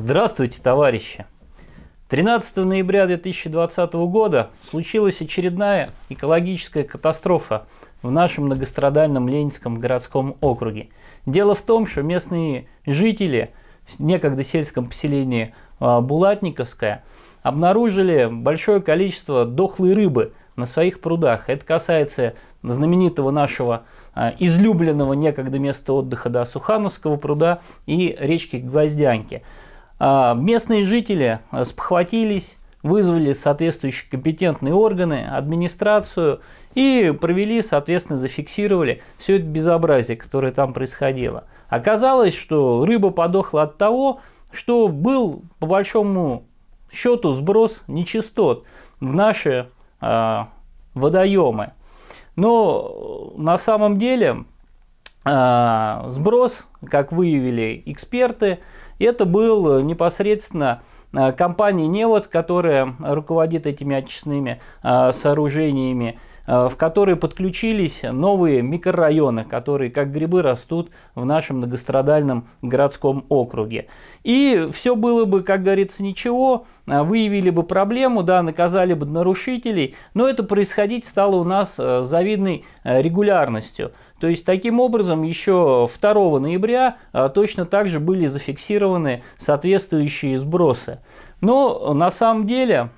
Здравствуйте, товарищи! 13 ноября 2020 года случилась очередная экологическая катастрофа в нашем многострадальном Ленинском городском округе. Дело в том, что местные жители в некогда сельском поселении а, Булатниковское обнаружили большое количество дохлой рыбы на своих прудах. Это касается знаменитого нашего а, излюбленного некогда места отдыха до да, Сухановского пруда и речки Гвоздянки. А, местные жители а, спохватились, вызвали соответствующие компетентные органы, администрацию и провели, соответственно, зафиксировали все это безобразие, которое там происходило. Оказалось, что рыба подохла от того, что был, по большому счету, сброс нечистот в наши э, водоемы. Но э, на самом деле э, сброс, как выявили эксперты, это был э, непосредственно э, компания «Невод», которая руководит этими очистными э, сооружениями, в которые подключились новые микрорайоны, которые как грибы растут в нашем многострадальном городском округе. И все было бы, как говорится, ничего, выявили бы проблему, да, наказали бы нарушителей, но это происходить стало у нас завидной регулярностью – то есть, таким образом, еще 2 ноября а, точно так же были зафиксированы соответствующие сбросы. Но на самом деле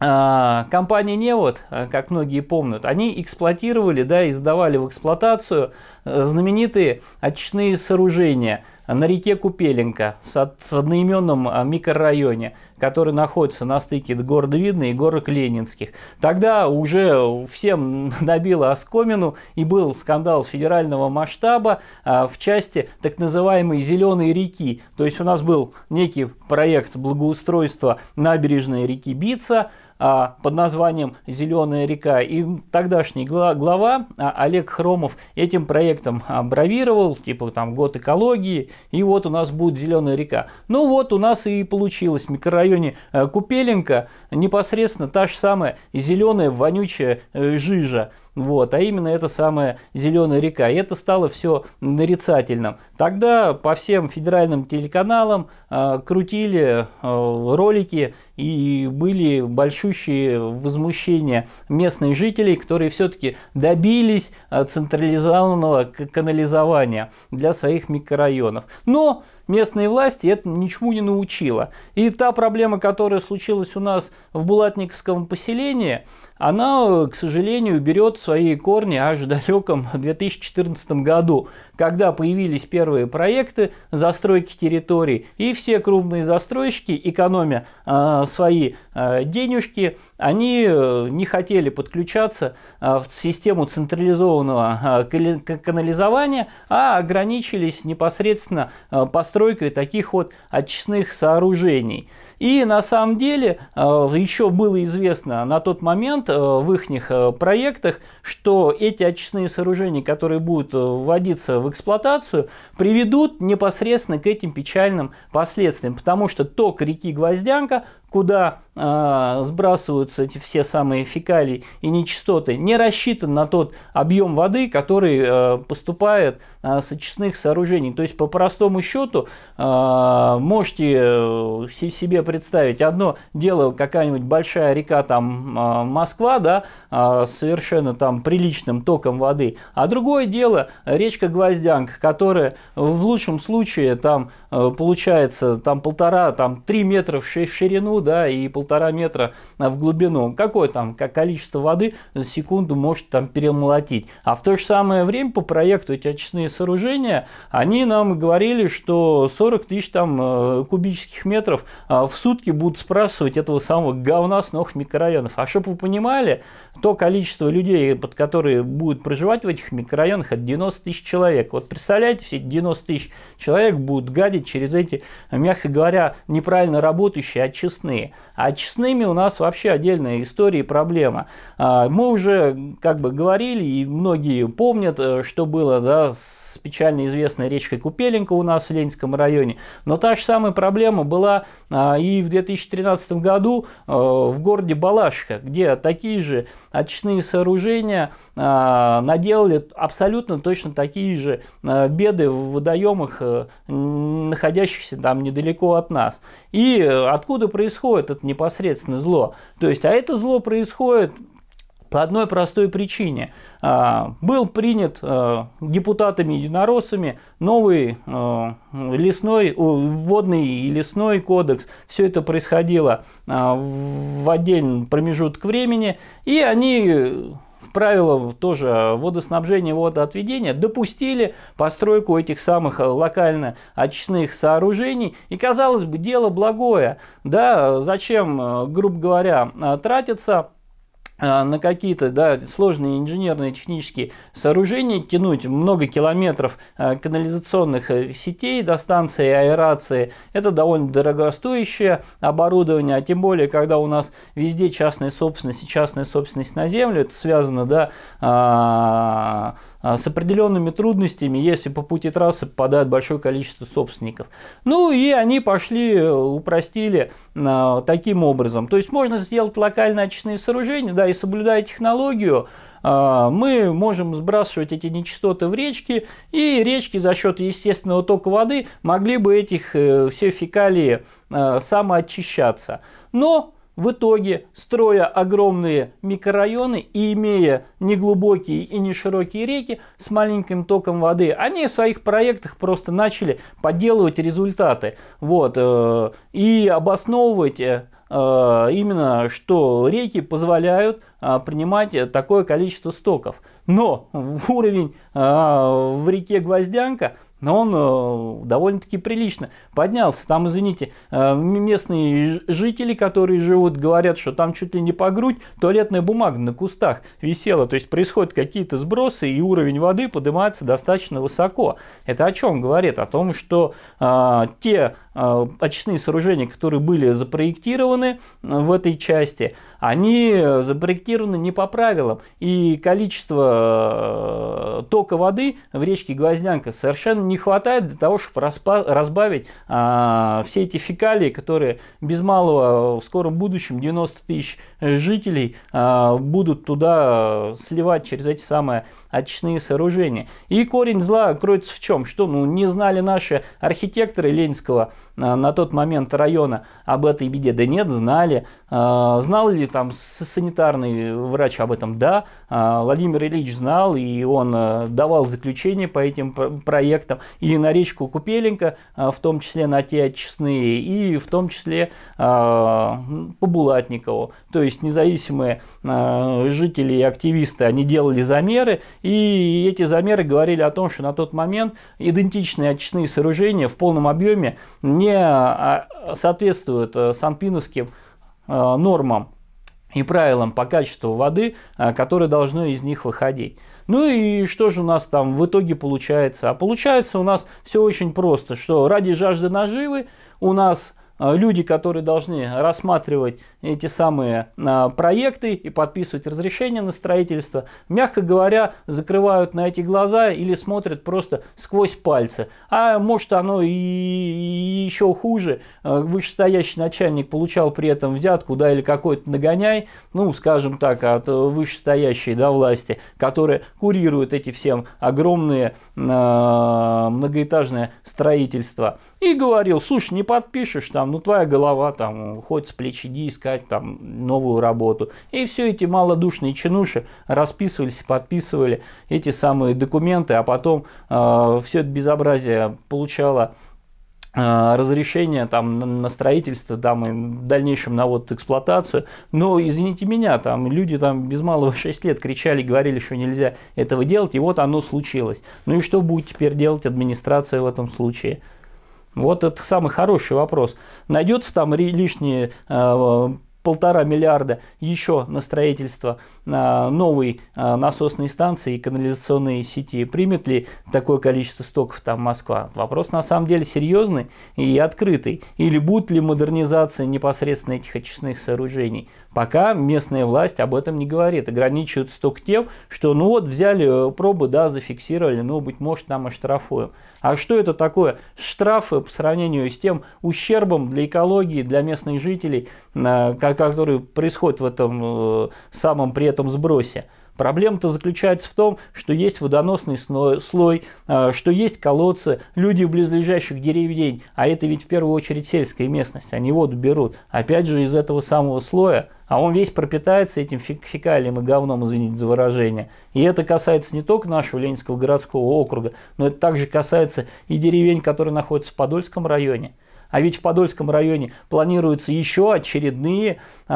а, Компания Невод, а, как многие помнят, они эксплуатировали, да, и сдавали в эксплуатацию э, знаменитые очистные сооружения – на реке Купеленко с одноименном а, микрорайоне, который находится на стыке гор Видно и горок Ленинских. Тогда уже всем набило оскомину и был скандал федерального масштаба а, в части так называемой «зеленой реки». То есть у нас был некий проект благоустройства набережной реки Бица, а, под названием «Зеленая река». И тогдашний глава а, Олег Хромов этим проектом бравировал, типа там год экологии, и вот у нас будет «Зеленая река». Ну вот у нас и получилось в микрорайоне э, Купеленко непосредственно та же самая зеленая вонючая э, жижа – вот, а именно эта самая Зеленая река. И это стало все нарицательным. Тогда по всем федеральным телеканалам э, крутили э, ролики и были большущие возмущения местных жителей, которые все-таки добились а, централизованного канализования для своих микрорайонов. Но местные власти это ничему не научило. И та проблема, которая случилась у нас в Булатниковском поселении, она, к сожалению, берет свои корни аж в далеком 2014 году, когда появились первые проекты застройки территорий, и все крупные застройщики, экономя э, свои э, денежки, они э, не хотели подключаться э, в систему централизованного э, канализования, а ограничились непосредственно э, постройкой таких вот очистных сооружений. И на самом деле э, еще было известно на тот момент э, в их э, проектах, что эти очистные сооружения, которые будут вводиться в эксплуатацию, приведут непосредственно к этим печальным последствиям, потому что ток реки Гвоздянка куда э, сбрасываются эти все самые фекалии и нечистоты, не рассчитан на тот объем воды, который э, поступает э, с очистных сооружений. То есть, по простому счету, э, можете себе представить одно дело, какая-нибудь большая река, там э, Москва, да, э, совершенно там приличным током воды, а другое дело речка Гвоздянка, которая в лучшем случае там э, получается там полтора, там три метра в ширину, да, и полтора метра а, в глубину, какое там как количество воды за секунду может там перемолотить. А в то же самое время по проекту эти очистные сооружения, они нам говорили, что 40 тысяч там э, кубических метров а, в сутки будут спрашивать этого самого говна с новых микрорайонов. А чтобы вы понимали, то количество людей, под которые будут проживать в этих микрорайонах, это 90 тысяч человек. Вот представляете, все 90 тысяч человек будут гадить через эти, мягко говоря, неправильно работающие очистные очистные. А очистными у нас вообще отдельная история и проблема. А, мы уже как бы говорили, и многие помнят, э, что было да, с печально известной речкой Купеленко у нас в Ленинском районе. Но та же самая проблема была а, и в 2013 году э, в городе Балашка, где такие же очистные сооружения а, наделали абсолютно точно такие же э, беды в водоемах, находящихся там недалеко от нас. И откуда происходит происходит это непосредственно зло. То есть, а это зло происходит по одной простой причине. А, был принят а, депутатами-единороссами новый а, лесной, водный и лесной кодекс. Все это происходило в отдельный промежуток времени. И они правила тоже э, водоснабжения, водоотведения допустили постройку этих самых э, локально очистных сооружений. И, казалось бы, дело благое. Да, э, зачем, грубо говоря, тратиться а, на какие-то да, сложные инженерные технические сооружения, тянуть много километров а, канализационных э, сетей до станции аэрации. Это довольно дорогостоящее оборудование, а тем более, когда у нас везде частная собственность и частная собственность на землю, это связано да, а, а, с определенными трудностями, если по пути трассы попадает большое количество собственников. Ну и они пошли, упростили а, таким образом. То есть можно сделать локально очистные сооружения, да, и соблюдая технологию, а, мы можем сбрасывать эти нечистоты в речки, и речки за счет естественного тока воды могли бы этих э, все фекалии самоочищаться. Но в итоге, строя огромные микрорайоны и имея неглубокие и неширокие реки с маленьким током воды, они в своих проектах просто начали подделывать результаты. Вот, э, и обосновывать э, именно, что реки позволяют э, принимать такое количество стоков. Но в уровень э, в реке Гвоздянка но он э, довольно-таки прилично поднялся. Там, извините, э, местные жители, которые живут, говорят, что там чуть ли не по грудь туалетная бумага на кустах висела. То есть происходят какие-то сбросы, и уровень воды поднимается достаточно высоко. Это о чем говорит? О том, что э, те Э, очистные сооружения, которые были запроектированы э, в этой части, они запроектированы не по правилам. И количество э, тока воды в речке Гвоздянка совершенно не хватает для того, чтобы разбавить все эти фекалии, которые без малого в скором будущем 90 тысяч жителей будут туда сливать через эти самые очистные сооружения. И корень зла кроется в чем? Что ну, не знали наши архитекторы Ленинского на тот момент района об этой беде? Да нет, знали. А, знал ли там санитарный врач об этом? Да, а, Владимир Ильич знал, и он э, давал заключение по этим проектам, и на речку Купеленко, а, в том числе на те очистные, и в том числе по Булатникову. То есть независимые жители и активисты, они делали замеры, и эти замеры говорили о том, что на тот момент идентичные очистные сооружения в полном объеме не соответствуют э, санпиновским Э, нормам и правилам по качеству воды, э, которые должны из них выходить. Ну и что же у нас там в итоге получается? А получается у нас все очень просто, что ради жажды наживы у нас Э, люди, которые должны рассматривать эти самые а, проекты и подписывать разрешение на строительство, мягко говоря, закрывают на эти глаза или смотрят просто сквозь пальцы. А может оно и, еще хуже. Э, вышестоящий начальник получал при этом взятку, да, или какой-то нагоняй, ну, скажем так, от э, вышестоящей да, власти, которые курируют эти всем огромные э, многоэтажное строительство и говорил, слушай, не подпишешь, там, ну твоя голова там хоть с плеч иди искать там новую работу. И все эти малодушные чинуши расписывались, подписывали эти самые документы, а потом э, все это безобразие получало э, разрешение там на строительство там и в дальнейшем на вот эксплуатацию но извините меня там люди там без малого 6 лет кричали говорили что нельзя этого делать и вот оно случилось ну и что будет теперь делать администрация в этом случае вот это самый хороший вопрос. Найдется там лишние э, полтора миллиарда еще на строительство э, новой э, насосной станции и канализационной сети. Примет ли такое количество стоков там Москва? Вопрос на самом деле серьезный и открытый. Или будет ли модернизация непосредственно этих очистных сооружений? Пока местная власть об этом не говорит. Ограничивают сток тем, что ну вот взяли пробы, да, зафиксировали, ну быть может там оштрафуем. штрафуем. А что это такое? Штрафы по сравнению с тем ущербом для экологии, для местных жителей, который происходит в этом э, самом при этом сбросе. Проблема-то заключается в том, что есть водоносный слой, а, что есть колодцы, люди в близлежащих деревень, а это ведь в первую очередь сельская местность, они воду берут, опять же из этого самого слоя, а он весь пропитается этим фекалием и говном, извините за выражение. И это касается не только нашего Ленинского городского округа, но это также касается и деревень, которые находятся в Подольском районе. А ведь в Подольском районе планируются еще очередные э,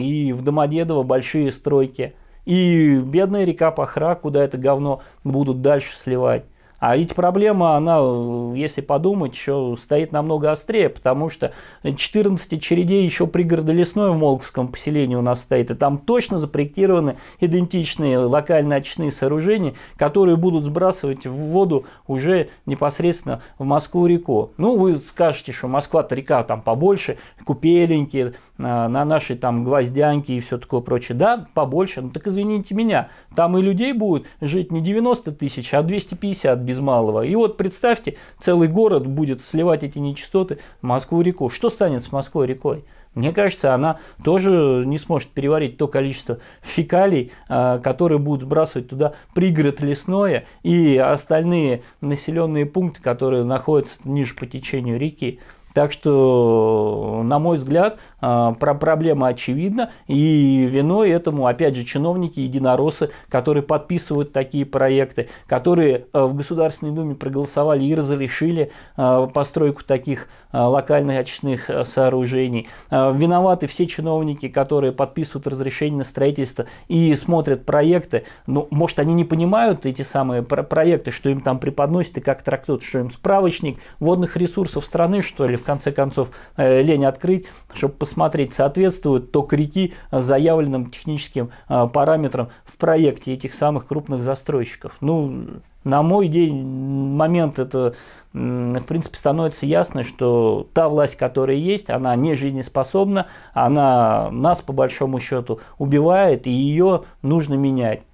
и в Домодедово большие стройки – и бедная река Пахра, куда это говно будут дальше сливать. А ведь проблема, она, э, если подумать, еще стоит намного острее, потому что 14 очередей еще лесной в Молковском поселении у нас стоит, и там точно запроектированы идентичные локальные очные сооружения, которые будут сбрасывать в воду уже непосредственно в Москву-реку. Ну, вы скажете, что Москва-то река там побольше, купеленьки, э, на нашей там гвоздянки и все такое прочее. Да, побольше, ну так извините меня, там и людей будет жить не 90 тысяч, а 250 без без малого. И вот представьте, целый город будет сливать эти нечистоты в Москву-реку. Что станет с Москвой-рекой? Мне кажется, она тоже не сможет переварить то количество фекалий, а, которые будут сбрасывать туда пригород лесное и остальные населенные пункты, которые находятся ниже по течению реки. Так что, на мой взгляд, а, про проблема очевидна, и виной этому, опять же, чиновники, единоросы, которые подписывают такие проекты, которые э, в Государственной Думе проголосовали и разрешили э, постройку таких э, локальных очистных сооружений. Виноваты все чиновники, которые подписывают разрешение на строительство и смотрят проекты. Ну, может, они не понимают эти самые проекты, что им там преподносят и как трактуют, что им справочник водных ресурсов страны, что ли, в конце концов, лень открыть, чтобы посмотреть Смотреть соответствует ток реки заявленным техническим а, параметрам в проекте этих самых крупных застройщиков. Ну, на мой день, момент это, в принципе, становится ясно, что та власть, которая есть, она не жизнеспособна, она нас, по большому счету, убивает, и ее нужно менять.